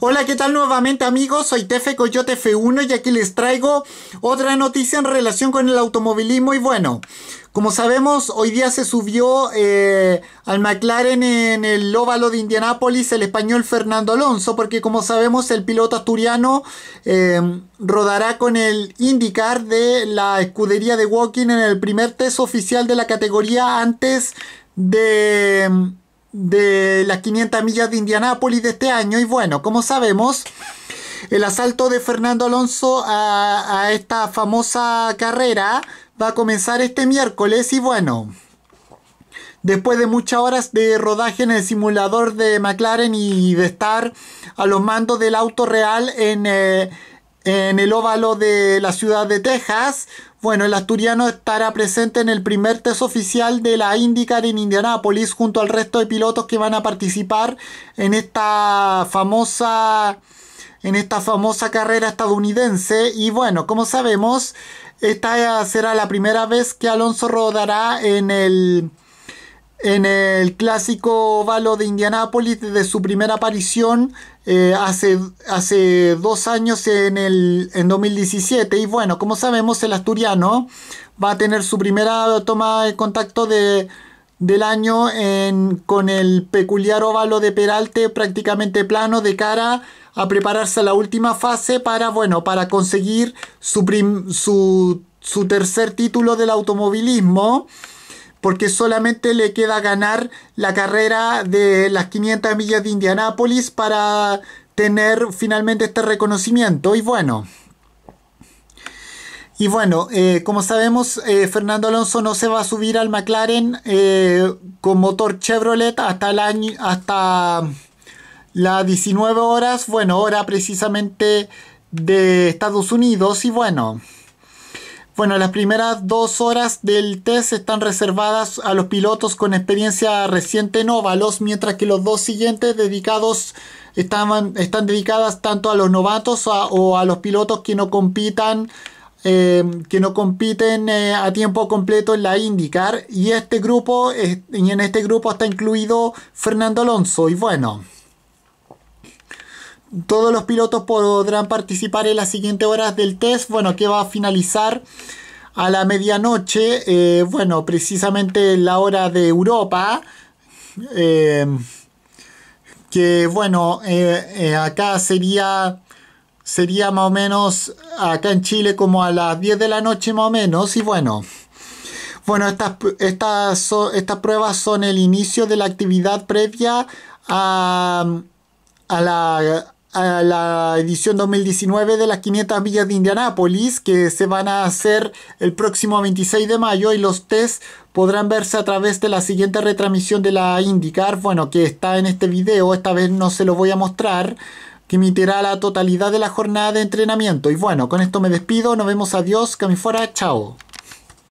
Hola, ¿qué tal nuevamente amigos? Soy Tefe Coyote F1 y aquí les traigo otra noticia en relación con el automovilismo y bueno, como sabemos, hoy día se subió eh, al McLaren en el óvalo de Indianápolis el español Fernando Alonso, porque como sabemos el piloto asturiano eh, rodará con el IndyCar de la escudería de Walking en el primer test oficial de la categoría antes de de las 500 millas de Indianápolis de este año. Y bueno, como sabemos, el asalto de Fernando Alonso a, esta famosa carrera va a comenzar este miércoles. Y bueno, después de muchas horas de rodaje en el simulador de McLaren y de estar a los mandos del auto real en... Eh, en el óvalo de la ciudad de Texas, bueno, el asturiano estará presente en el primer test oficial de la IndyCar en Indianápolis junto al resto de pilotos que van a participar en esta famosa en esta famosa carrera estadounidense y bueno, como sabemos, esta será la primera vez que Alonso rodará en el en el clásico óvalo de Indianápolis desde su primera aparición eh, hace, hace, dos años en 2017. Y bueno, como sabemos, el asturiano va a tener su primera toma de contacto del año con el peculiar óvalo de Peralte prácticamente plano de cara a prepararse a la última fase para, bueno, para conseguir su, su tercer título del automovilismo porque solamente le queda ganar la carrera de las 500 millas de Indianápolis para tener finalmente este reconocimiento. Y bueno. Y bueno, eh, como sabemos, eh, Fernando Alonso no se va a subir al McLaren eh, con motor Chevrolet hasta el año, hasta las 19 horas, bueno, hora precisamente de Estados Unidos. Y bueno, bueno, las primeras dos horas del test están reservadas a los pilotos con experiencia reciente en mientras que los dos siguientes dedicados están, están dedicadas tanto a los novatos o a los pilotos que no compitan em, que no compiten eh, a tiempo completo en la IndyCar y este grupo y en este grupo está incluido Fernando Alonso y bueno todos los pilotos podrán participar en las siguientes horas del test, bueno, que va a finalizar a la medianoche, eh, bueno, precisamente la hora de Europa, eh, que bueno, eh, acá sería, sería más o menos, acá en Chile como a las 10 de la noche más o menos, y bueno. Bueno, estas, estas, estas pruebas son el inicio de la actividad previa a, a la la edición 2019 de las 500 villas de Indianápolis que se van a hacer el próximo 26 de mayo y los test podrán verse a través de la siguiente retransmisión de la IndyCar, bueno, que está en este video, esta vez no se lo voy a mostrar, que emitirá la totalidad de la jornada de entrenamiento. Y bueno, con esto me despido, nos vemos, adiós, que fuera, chao.